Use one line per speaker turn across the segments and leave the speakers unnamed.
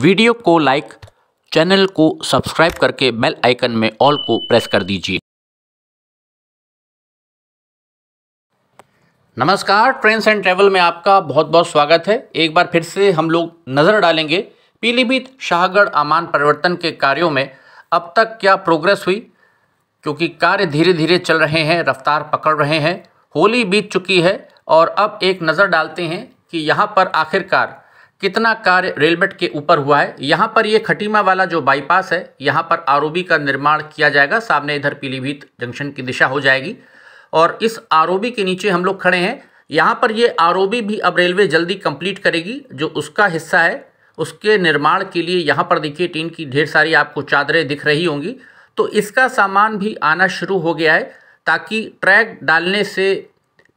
video को like channel को subscribe करके बेल आइकन में ऑल को प्रेस कर दीजिए नमस्कार ट्रेंड्स एंड ट्रैवल में आपका बहुत बहुत स्वागत है एक बार फिर से हम लोग नज़र डालेंगे पीलीभीत शाहगढ़ आमान परिवर्तन के कार्यों में अब तक क्या प्रोग्रेस हुई क्योंकि कार्य धीरे धीरे चल रहे हैं रफ्तार पकड़ रहे हैं होली बीत चुकी है और अब एक नज़र डालते हैं कि यहाँ पर आखिरकार कितना कार्य रेलबेट के ऊपर हुआ है यहाँ पर ये खटीमा वाला जो बाईपास है यहाँ पर आर का निर्माण किया जाएगा सामने इधर पीलीभीत जंक्शन की दिशा हो जाएगी और इस आर के नीचे हम लोग खड़े हैं यहाँ पर ये आर भी अब रेलवे जल्दी कंप्लीट करेगी जो उसका हिस्सा है उसके निर्माण के लिए यहाँ पर देखिए टीन की ढेर सारी आपको चादरें दिख रही होंगी तो इसका सामान भी आना शुरू हो गया है ताकि ट्रैक डालने से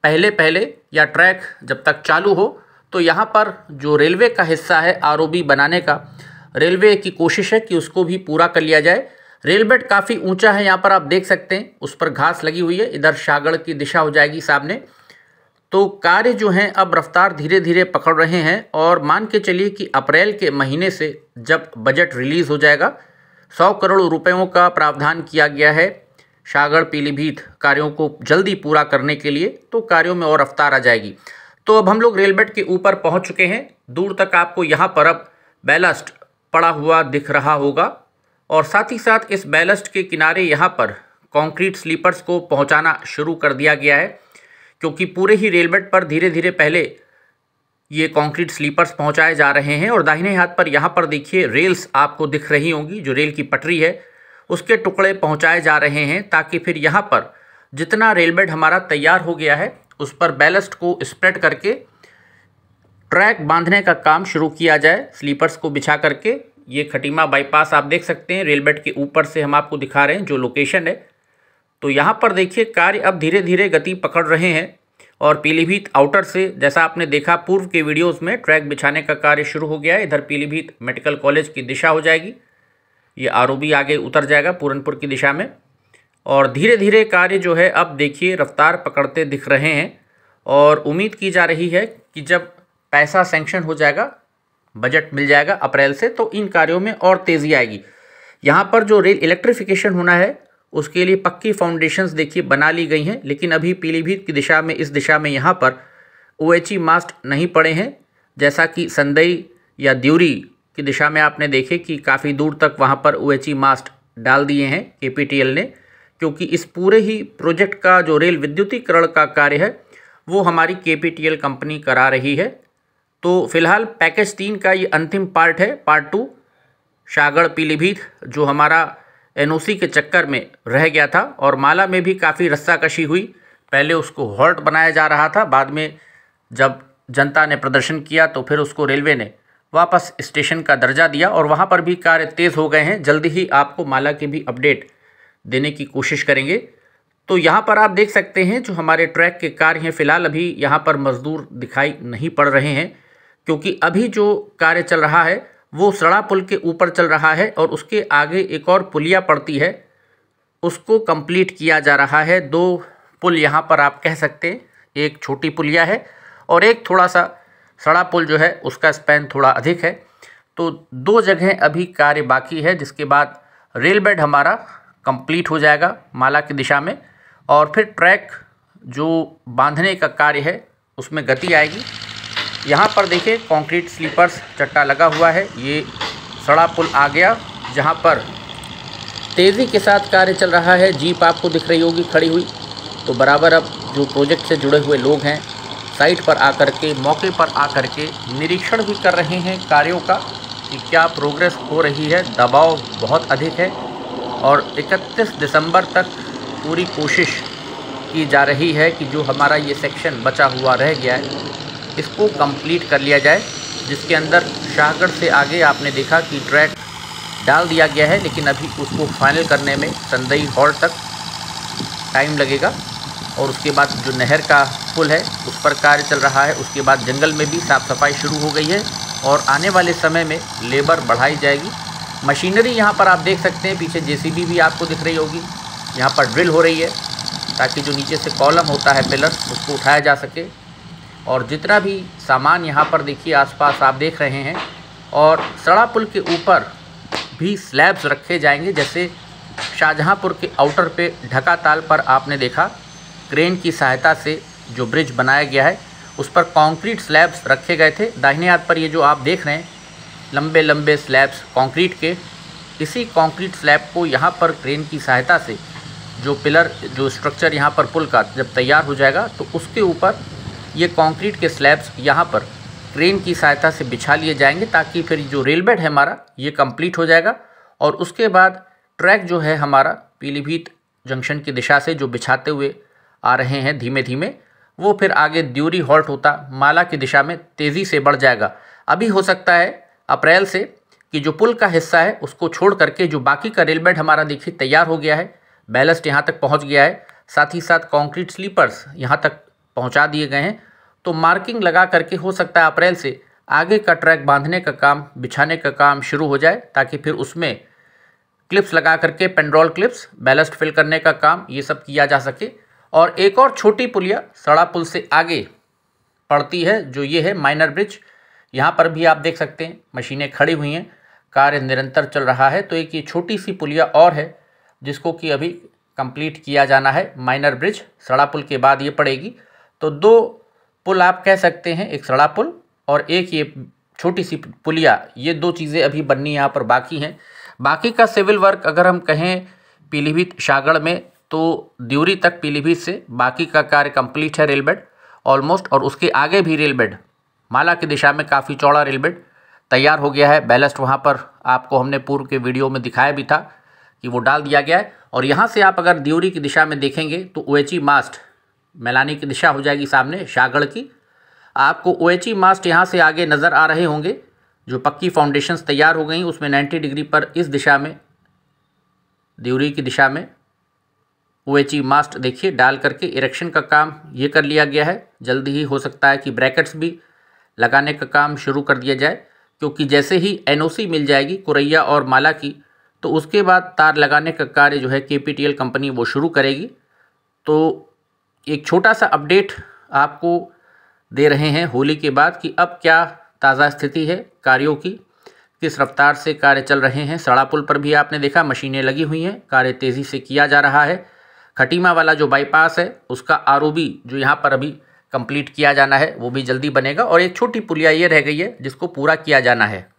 पहले पहले या ट्रैक जब तक चालू हो तो यहाँ पर जो रेलवे का हिस्सा है आर बनाने का रेलवे की कोशिश है कि उसको भी पूरा कर लिया जाए रेल बेड काफ़ी ऊंचा है यहाँ पर आप देख सकते हैं उस पर घास लगी हुई है इधर शागड़ की दिशा हो जाएगी सामने तो कार्य जो हैं अब रफ्तार धीरे धीरे पकड़ रहे हैं और मान के चलिए कि अप्रैल के महीने से जब बजट रिलीज़ हो जाएगा सौ करोड़ रुपयों का प्रावधान किया गया है सागर पीलीभीत कार्यों को जल्दी पूरा करने के लिए तो कार्यों में और रफ्तार आ जाएगी तो अब हम लोग रेलबेट के ऊपर पहुंच चुके हैं दूर तक आपको यहाँ पर अब बैलस्ट पड़ा हुआ दिख रहा होगा और साथ ही साथ इस बैलस्ट के किनारे यहाँ पर कंक्रीट स्लीपर्स को पहुँचाना शुरू कर दिया गया है क्योंकि पूरे ही रेलबेट पर धीरे धीरे पहले ये कंक्रीट स्लीपर्स पहुँचाए जा रहे हैं और दाहिने हाथ पर यहाँ पर देखिए रेल्स आपको दिख रही होंगी जो रेल की पटरी है उसके टुकड़े पहुँचाए जा रहे हैं ताकि फिर यहाँ पर जितना रेलबेड हमारा तैयार हो गया है उस पर बैलस्ट को स्प्रेड करके ट्रैक बांधने का काम शुरू किया जाए स्लीपर्स को बिछा करके ये खटीमा बाईपास आप देख सकते हैं रेल बेड के ऊपर से हम आपको दिखा रहे हैं जो लोकेशन है तो यहाँ पर देखिए कार्य अब धीरे धीरे गति पकड़ रहे हैं और पीलीभीत आउटर से जैसा आपने देखा पूर्व के वीडियोस में ट्रैक बिछाने का कार्य शुरू हो गया है इधर पीलीभीत मेडिकल कॉलेज की दिशा हो जाएगी ये आर आगे उतर जाएगा पूरनपुर की दिशा में और धीरे धीरे कार्य जो है अब देखिए रफ्तार पकड़ते दिख रहे हैं और उम्मीद की जा रही है कि जब पैसा सेंक्शन हो जाएगा बजट मिल जाएगा अप्रैल से तो इन कार्यों में और तेज़ी आएगी यहाँ पर जो रेल इलेक्ट्रिफिकेशन होना है उसके लिए पक्की फाउंडेशंस देखिए बना ली गई हैं लेकिन अभी पीलीभीत की दिशा में इस दिशा में यहाँ पर ओ एच मास्ट नहीं पड़े हैं जैसा कि संदई या द्यूरी की दिशा में आपने देखे कि काफ़ी दूर तक वहाँ पर ओ एच मास्ट डाल दिए हैं के ने क्योंकि इस पूरे ही प्रोजेक्ट का जो रेल विद्युतीकरण का कार्य है वो हमारी के कंपनी करा रही है तो फिलहाल पैकेज तीन का ये अंतिम पार्ट है पार्ट टू सागर पीलीभीत जो हमारा एनओसी के चक्कर में रह गया था और माला में भी काफ़ी रस्साकशी हुई पहले उसको हॉल्ट बनाया जा रहा था बाद में जब जनता ने प्रदर्शन किया तो फिर उसको रेलवे ने वापस स्टेशन का दर्जा दिया और वहाँ पर भी कार्य तेज़ हो गए हैं जल्दी ही आपको माला के भी अपडेट देने की कोशिश करेंगे तो यहाँ पर आप देख सकते हैं जो हमारे ट्रैक के कार्य हैं फिलहाल अभी यहाँ पर मजदूर दिखाई नहीं पड़ रहे हैं क्योंकि अभी जो कार्य चल रहा है वो सड़ा पुल के ऊपर चल रहा है और उसके आगे एक और पुलिया पड़ती है उसको कंप्लीट किया जा रहा है दो पुल यहाँ पर आप कह सकते हैं एक छोटी पुलिया है और एक थोड़ा सा सड़ा पुल जो है उसका स्पैन थोड़ा अधिक है तो दो जगह अभी कार्य बाकी है जिसके बाद रेल बेड हमारा कंप्लीट हो जाएगा माला की दिशा में और फिर ट्रैक जो बांधने का कार्य है उसमें गति आएगी यहाँ पर देखिए कंक्रीट स्लीपर्स चट्टा लगा हुआ है ये सड़ा पुल आ गया जहाँ पर तेज़ी के साथ कार्य चल रहा है जीप आपको दिख रही होगी खड़ी हुई तो बराबर अब जो प्रोजेक्ट से जुड़े हुए लोग हैं साइट पर आकर के मौके पर आकर के निरीक्षण भी कर रहे हैं कार्यों का कि क्या प्रोग्रेस हो रही है दबाव बहुत अधिक है और 31 दिसंबर तक पूरी कोशिश की जा रही है कि जो हमारा ये सेक्शन बचा हुआ रह गया है इसको कंप्लीट कर लिया जाए जिसके अंदर शाहगढ़ से आगे आपने देखा कि ट्रैक डाल दिया गया है लेकिन अभी उसको फाइनल करने में संदई हॉल तक टाइम लगेगा और उसके बाद जो नहर का पुल है उस पर कार्य चल रहा है उसके बाद जंगल में भी साफ़ सफाई शुरू हो गई है और आने वाले समय में लेबर बढ़ाई जाएगी मशीनरी यहाँ पर आप देख सकते हैं पीछे जेसीबी भी आपको दिख रही होगी यहाँ पर ड्रिल हो रही है ताकि जो नीचे से कॉलम होता है पिलर उसको उठाया जा सके और जितना भी सामान यहाँ पर देखिए आसपास आप देख रहे हैं और सड़ा पुल के ऊपर भी स्लैब्स रखे जाएंगे जैसे शाहजहाँपुर के आउटर पे ढका ताल पर आपने देखा क्रेन की सहायता से जो ब्रिज बनाया गया है उस पर कॉन्क्रीट स्लैब्स रखे गए थे दाहिने हाथ पर ये जो आप देख रहे हैं लंबे लंबे स्लैब्स कंक्रीट के इसी कंक्रीट स्लैब को यहाँ पर क्रेन की सहायता से जो पिलर जो स्ट्रक्चर यहाँ पर पुल का जब तैयार हो जाएगा तो उसके ऊपर ये कंक्रीट के स्लैब्स यहाँ पर क्रेन की सहायता से बिछा लिए जाएंगे ताकि फिर जो रेल बेड है हमारा ये कंप्लीट हो जाएगा और उसके बाद ट्रैक जो है हमारा पीलीभीत जंक्शन की दिशा से जो बिछाते हुए आ रहे हैं धीमे धीमे वो फिर आगे द्यूरी हॉल्ट होता माला की दिशा में तेज़ी से बढ़ जाएगा अभी हो सकता है अप्रैल से कि जो पुल का हिस्सा है उसको छोड़ करके जो बाकी का रेल बेड हमारा देखिए तैयार हो गया है बैलस्ट यहाँ तक पहुँच गया है साथ ही साथ कॉन्क्रीट स्लीपर्स यहाँ तक पहुँचा दिए गए हैं तो मार्किंग लगा करके हो सकता है अप्रैल से आगे का ट्रैक बांधने का काम बिछाने का काम शुरू हो जाए ताकि फिर उसमें क्लिप्स लगा करके पेंड्रोल क्लिप्स बैलस्ट फिल करने का काम ये सब किया जा सके और एक और छोटी पुलिया सड़ा पुल से आगे पड़ती है जो ये है माइनर ब्रिज यहाँ पर भी आप देख सकते हैं मशीनें खड़ी हुई हैं कार्य निरंतर चल रहा है तो एक ये छोटी सी पुलिया और है जिसको कि अभी कंप्लीट किया जाना है माइनर ब्रिज सड़ा पुल के बाद ये पड़ेगी तो दो पुल आप कह सकते हैं एक सड़ा पुल और एक ये छोटी सी पुलिया ये दो चीज़ें अभी बननी यहाँ पर बाकी हैं बाकी का सिविल वर्क अगर हम कहें पीलीभीत शागढ़ में तो द्यूरी तक पीलीभीत से बाकी का कार्य कंप्लीट है रेल बेड ऑलमोस्ट और उसके आगे भी रेल बेड माला की दिशा में काफ़ी चौड़ा रेलबेड तैयार हो गया है बैलेस्ट वहाँ पर आपको हमने पूर्व के वीडियो में दिखाया भी था कि वो डाल दिया गया है और यहाँ से आप अगर द्योरी की दिशा में देखेंगे तो ओ मास्ट मैलानी की दिशा हो जाएगी सामने शागढ़ की आपको ओ मास्ट यहाँ से आगे नज़र आ रहे होंगे जो पक्की फाउंडेशंस तैयार हो गई उसमें नाइन्टी डिग्री पर इस दिशा में द्योरी की दिशा में ई मास्ट देखिए डाल करके इरेक्शन का काम ये कर लिया गया है जल्द ही हो सकता है कि ब्रैकेट्स भी लगाने का काम शुरू कर दिया जाए क्योंकि जैसे ही एनओसी मिल जाएगी कुरैया और माला की तो उसके बाद तार लगाने का कार्य जो है के कंपनी वो शुरू करेगी तो एक छोटा सा अपडेट आपको दे रहे हैं होली के बाद कि अब क्या ताज़ा स्थिति है कार्यों की किस रफ्तार से कार्य चल रहे हैं सड़ा पुल पर भी आपने देखा मशीनें लगी हुई हैं कार्य तेज़ी से किया जा रहा है खटीमा वाला जो बाईपास है उसका आर जो यहाँ पर अभी कंप्लीट किया जाना है वो भी जल्दी बनेगा और एक छोटी पुलिया ये रह गई है जिसको पूरा किया जाना है